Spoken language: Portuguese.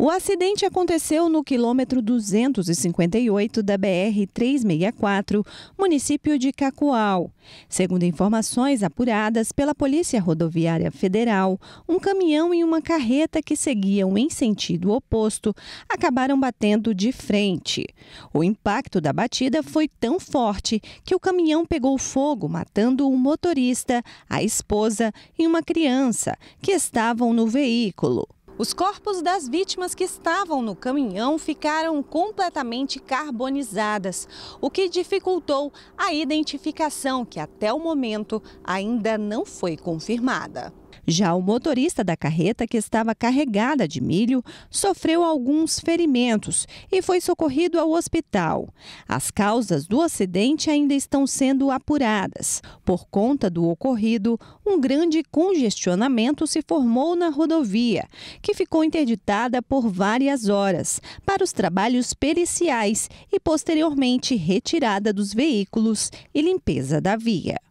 O acidente aconteceu no quilômetro 258 da BR-364, município de Cacoal. Segundo informações apuradas pela Polícia Rodoviária Federal, um caminhão e uma carreta que seguiam em sentido oposto acabaram batendo de frente. O impacto da batida foi tão forte que o caminhão pegou fogo, matando o motorista, a esposa e uma criança que estavam no veículo. Os corpos das vítimas que estavam no caminhão ficaram completamente carbonizadas, o que dificultou a identificação, que até o momento ainda não foi confirmada. Já o motorista da carreta, que estava carregada de milho, sofreu alguns ferimentos e foi socorrido ao hospital. As causas do acidente ainda estão sendo apuradas. Por conta do ocorrido, um grande congestionamento se formou na rodovia, que ficou interditada por várias horas para os trabalhos periciais e posteriormente retirada dos veículos e limpeza da via.